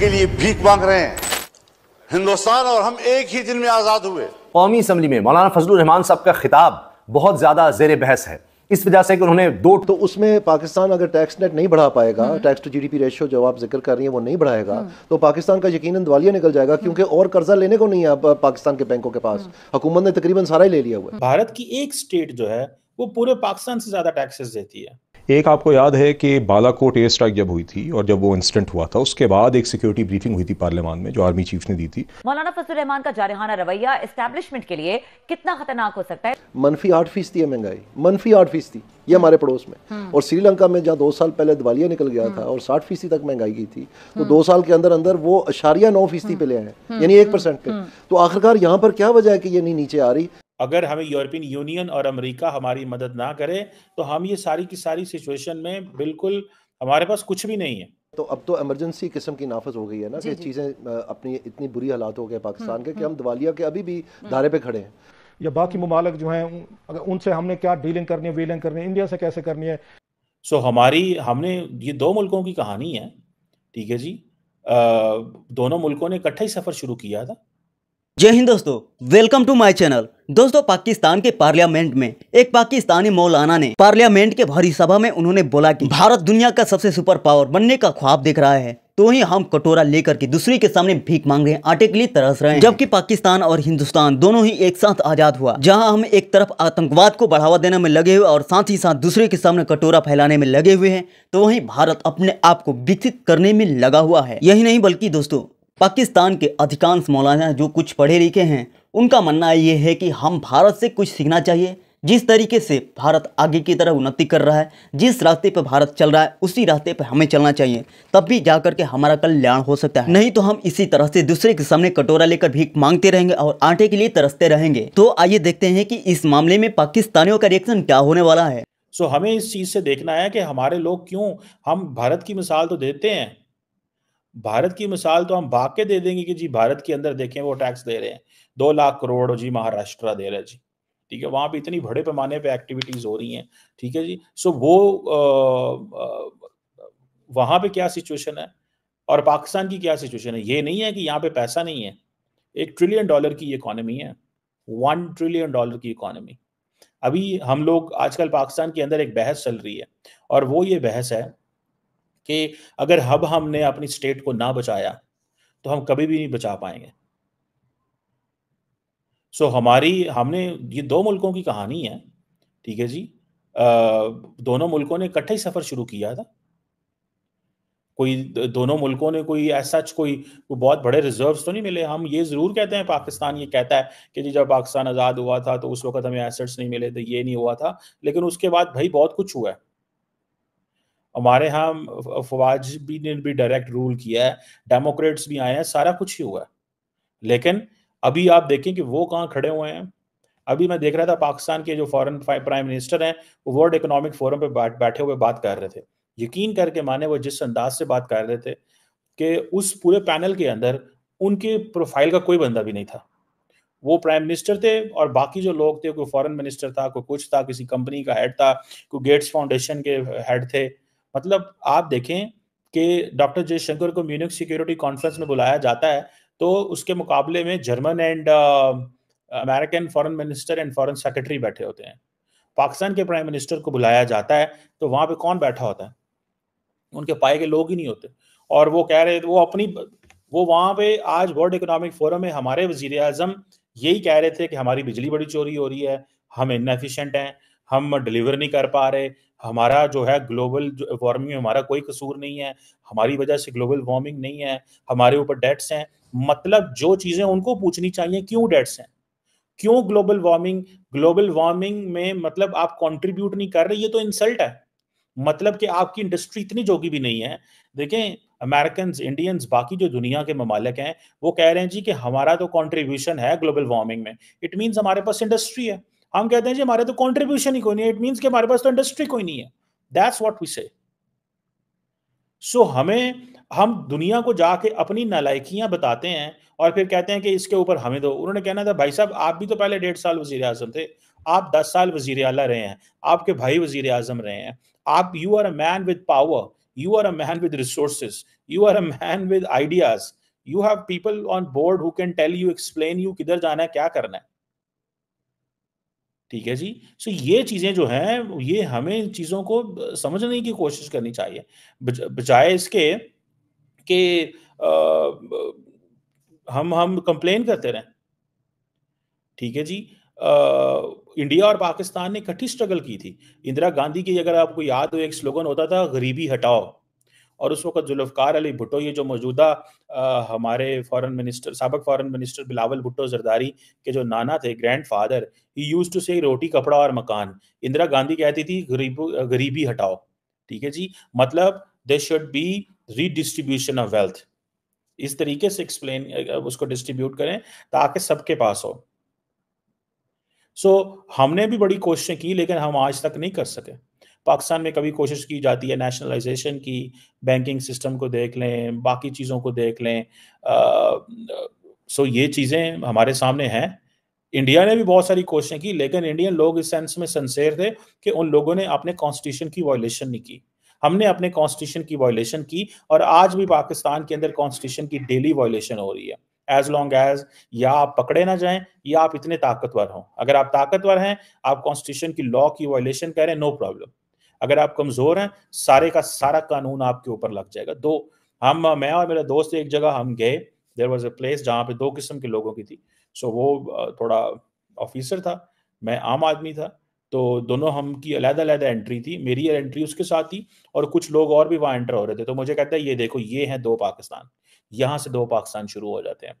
के लिए भीख मांग रहे हैं हिंदुस्तान और हम एक ही दिन में आज़ाद हुए कौमी असम्बली में मौलाना फजल रहमान साहब का खिताब बहुत ज़्यादा जेर बहस है इस वजह से कि उन्होंने दो तो उसमें पाकिस्तान अगर टैक्स नेट नहीं बढ़ा पाएगा टैक्स टू जीडीपी रेशियो जो आप जिक्र कर रही हैं वो नहीं बढ़ाएगा हम्म। तो पाकिस्तान का यकीन दिवालिया निकल जाएगा हम्म। क्योंकि और कर्जा लेने को नहीं है पाकिस्तान के बैंकों के पास हम्म। हुकूमत ने तकरीबन सारा ही ले लिया हुआ भारत की एक स्टेट जो है वो पूरे पाकिस्तान से ज़्यादा टैक्सेस देती है एक आपको याद है कि बालाकोट एयर स्ट्राइक जब हुई थी और जब वो इंसिडेंट हुआ था उसके बाद एक सिक्योरिटी ब्रीफिंग हुई थी पार्लियामान में जो आर्मी चीफ ने दी थी मौलाना फजल रहमान का जारहाना रवैया एस्टेब्लिशमेंट के लिए कितना खतरनाक हो सकता है मनफी आठ फीसदी है महंगाई मनफी आठ फीसदी ये हमारे पड़ोस में हम्म। और श्रीलंका में जहाँ दो साल पहले दिवालिया निकल गया था हम्म। और साठ फीसदी तक महंगाई की थी तो हम्म। दो साल के अंदर अंदर वो अशारिया नौ फीसदी पे ले आए यानी एक परसेंट पे तो आखिरकार यहाँ पर क्या वजह है कि ये नहीं नीचे आ रही अगर हमें यूरोपियन यूनियन और अमेरिका हमारी मदद ना करे तो हम ये सारी की सारी सिचुएशन में बिल्कुल हमारे पास कुछ भी नहीं है तो अब तो इमरजेंसी किस्म की नाफज हो गई है ना कि चीज़ें अपनी इतनी बुरी हालात हो गए हम्म, पाकिस्तान के कि हम्म। हम दिवालिया के अभी भी धारे पे खड़े हैं या बाकी ममालक जो हैं अगर उनसे हमने क्या डीलिंग करनी है वीलिंग करनी है इंडिया से कैसे करनी है सो so, हमारी हमने ये दो मुल्कों की कहानी है ठीक है जी आ, दोनों मुल्कों ने इकट्ठा ही सफ़र शुरू किया था जय हिंद दोस्तों वेलकम टू माय चैनल दोस्तों पाकिस्तान के पार्लियामेंट में एक पाकिस्तानी मौलाना ने पार्लियामेंट के भारी सभा में उन्होंने बोला कि भारत दुनिया का सबसे सुपर पावर बनने का ख्वाब देख रहा है तो ही हम कटोरा लेकर के दूसरे के सामने भीख मांग रहे हैं आटे के लिए तरस रहे हैं जबकि पाकिस्तान और हिंदुस्तान दोनों ही एक साथ आजाद हुआ जहां हम एक तरफ आतंकवाद को बढ़ावा देने में लगे हुए और साथ ही साथ दूसरे के सामने कटोरा फैलाने में लगे हुए हैं तो वहीं भारत अपने आप को विकसित करने में लगा हुआ है यही नहीं बल्कि दोस्तों पाकिस्तान के अधिकांश मौलाना जो कुछ पढ़े लिखे हैं उनका मानना ये है कि हम भारत से कुछ सीखना चाहिए जिस तरीके से भारत आगे की तरह उन्नति कर रहा है जिस रास्ते पर भारत चल रहा है उसी रास्ते पर हमें चलना चाहिए तब भी जा करके हमारा कल्याण हो सकता है नहीं तो हम इसी तरह से दूसरे के सामने कटोरा लेकर भीख मांगते रहेंगे और आटे के लिए तरसते रहेंगे तो आइए देखते हैं कि इस मामले में पाकिस्तानियों का रिएक्शन क्या होने वाला है सो हमें इस चीज़ से देखना है कि हमारे लोग क्यों हम भारत की मिसाल तो देते हैं भारत की मिसाल तो हम भाग के दे देंगे कि जी भारत के अंदर देखें वो टैक्स दे रहे हैं दो लाख करोड़ जी महाराष्ट्र दे रहे जी ठीक है वहां पर इतनी बड़े पैमाने पे एक्टिविटीज हो रही हैं ठीक है जी सो वो वहां पे क्या सिचुएशन है और पाकिस्तान की क्या सिचुएशन है ये नहीं है कि यहाँ पे पैसा नहीं है एक ट्रिलियन डॉलर की इकोनॉमी है वन ट्रिलियन डॉलर की इकोनॉमी अभी हम लोग आजकल पाकिस्तान के अंदर एक बहस चल रही है और वो ये बहस है कि अगर हब हमने अपनी स्टेट को ना बचाया तो हम कभी भी नहीं बचा पाएंगे सो so, हमारी हमने ये दो मुल्कों की कहानी है ठीक है जी आ, दोनों मुल्कों ने इकट्ठा ही सफ़र शुरू किया था कोई दोनों मुल्कों ने कोई ऐसा कोई बहुत बड़े रिजर्व्स तो नहीं मिले हम ये ज़रूर कहते हैं पाकिस्तान ये कहता है कि जी जब पाकिस्तान आज़ाद हुआ था तो उस वक्त हमें एसेट्स नहीं मिले थे तो ये नहीं हुआ था लेकिन उसके बाद भाई बहुत कुछ हुआ है हमारे यहाँ फवाज भी ने भी डायरेक्ट रूल किया है डेमोक्रेट्स भी आए हैं सारा कुछ ही हुआ है लेकिन अभी आप देखें कि वो कहाँ खड़े हुए हैं अभी मैं देख रहा था पाकिस्तान के जो फॉरेन प्राइम मिनिस्टर हैं वो वर्ल्ड इकोनॉमिक फोरम पे बैठ बैठे हुए बात कर रहे थे यकीन करके माने वो जिस अंदाज से बात कर रहे थे कि उस पूरे पैनल के अंदर उनके प्रोफाइल का कोई बंदा भी नहीं था वो प्राइम मिनिस्टर थे और बाकी जो लोग थे कोई फॉरेन मिनिस्टर था कोई कुछ था किसी कंपनी का हेड था कोई गेट्स फाउंडेशन के हेड थे मतलब आप देखें कि डॉक्टर जयशंकर को म्यूनिक सिक्योरिटी कॉन्फ्रेंस में बुलाया जाता है तो उसके मुकाबले में German and American foreign minister and foreign secretary बैठे होते हैं पाकिस्तान के प्राइम मिनिस्टर को बुलाया जाता है तो वहां पे कौन बैठा होता है उनके पाए के लोग ही नहीं होते और वो कह रहे वो अपनी वो वहां पे आज वर्ल्ड इकोनॉमिक फोरम में हमारे वजीर अजम यही कह रहे थे कि हमारी बिजली बड़ी चोरी हो रही है हम इनफिशेंट हैं हम डिलीवर नहीं कर पा रहे हमारा जो है ग्लोबल वार्मिंग में हमारा कोई कसूर नहीं है हमारी वजह से ग्लोबल वार्मिंग नहीं है हमारे ऊपर डेट्स हैं मतलब जो चीज़ें उनको पूछनी चाहिए क्यों डेट्स हैं क्यों ग्लोबल वार्मिंग ग्लोबल वार्मिंग में मतलब आप कंट्रीब्यूट नहीं कर रहे ये तो इंसल्ट है मतलब कि आपकी इंडस्ट्री इतनी जोगी भी नहीं है देखें अमेरिकन इंडियंस बाकी जो दुनिया के ममालिक हैं वो कह रहे हैं जी कि हमारा तो कॉन्ट्रीब्यूशन है ग्लोबल वार्मिंग में इट मीन्स हमारे पास इंडस्ट्री है हम कहते हैं जी हमारे तो कॉन्ट्रीब्यूशन ही कोई नहीं है इट मीन्स कि हमारे पास तो इंडस्ट्री कोई नहीं है दैट्स वॉट वी से सो हमें हम दुनिया को जाके अपनी नालायकियां बताते हैं और फिर कहते हैं कि इसके ऊपर हमें दो उन्होंने कहना था भाई साहब आप भी तो पहले डेढ़ साल वजीर अजम थे आप दस साल वजीर अला रहे हैं आपके भाई वजीर आजम रहे हैं आप you are a man with power you are a man with resources you are a man with ideas you have people on board who can tell you explain you किधर जाना है क्या करना है ठीक है जी सो ये चीज़ें जो हैं ये हमें इन चीज़ों को समझने की कोशिश करनी चाहिए बजाय इसके आ, हम हम कंप्लेन करते रहे ठीक है जी आ, इंडिया और पाकिस्तान ने इकट्ठी स्ट्रगल की थी इंदिरा गांधी की अगर आपको याद हो एक स्लोगन होता था गरीबी हटाओ और उस वक्त जुल्फकार अली भुटो ये जो मौजूदा हमारे फॉरेन मिनिस्टर सबक फॉरेन मिनिस्टर बिलावल भुटो जरदारी के जो नाना थे ग्रैंड फादर ही यूज टू से रोटी कपड़ा और मकान इंदिरा गांधी कहती थी गरीब गरीबी हटाओ ठीक है जी मतलब they should be redistribution of wealth इस तरीके से एक्सप्लेन उसको डिस्ट्रीब्यूट करें ताकि सबके पास हो सो so, हमने भी बड़ी कोशिशें की लेकिन हम आज तक नहीं कर सके पाकिस्तान में कभी कोशिश की जाती है नेशनलाइजेशन की बैंकिंग सिस्टम को देख लें बाकी चीज़ों को देख लें आ, सो ये चीज़ें हमारे सामने हैं इंडिया ने भी बहुत सारी कोशिशें की लेकिन इंडियन लोग इस सेंस में सिंसेर थे कि उन लोगों ने अपने कॉन्स्टिट्यूशन की वायलेशन नहीं की हमने अपने कॉन्स्टिट्यूशन की वॉयलेशन की और आज भी पाकिस्तान के अंदर कॉन्स्टिट्यूशन की डेली वायलेशन हो रही है एज लॉन्ग एज या आप पकड़े ना जाएं या आप इतने ताकतवर हों अगर आप ताकतवर हैं आप कॉन्स्टिट्यूशन की लॉ की वायलेशन करें नो प्रॉब्लम अगर आप कमजोर हैं सारे का सारा कानून आपके ऊपर लग जाएगा दो हम मैं और मेरा दोस्त एक जगह हम गए देर वॉज ए प्लेस जहाँ पे दो किस्म के लोगों की थी सो वो थोड़ा ऑफिसर था मैं आम आदमी था तो दोनों हम की अलहदा अलहदा एंट्री थी मेरी एंट्री उसके साथ थी और कुछ लोग और भी वहाँ एंटर हो रहे थे तो मुझे कहता है ये देखो ये हैं दो पाकिस्तान यहाँ से दो पाकिस्तान शुरू हो जाते हैं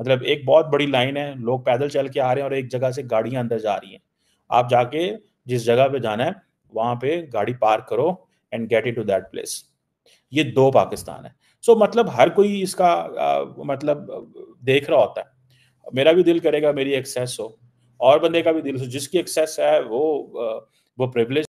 मतलब एक बहुत बड़ी लाइन है लोग पैदल चल के आ रहे हैं और एक जगह से गाड़ियाँ अंदर जा रही हैं आप जाके जिस जगह पे जाना है वहां पे गाड़ी पार्क करो and get it to that place ये दो पाकिस्तान है सो so, मतलब हर कोई इसका आ, मतलब देख रहा होता है मेरा भी दिल करेगा मेरी एक्सेस हो और बंदे का भी दिल हो जिसकी एक्सेस है वो वो प्रिवलेज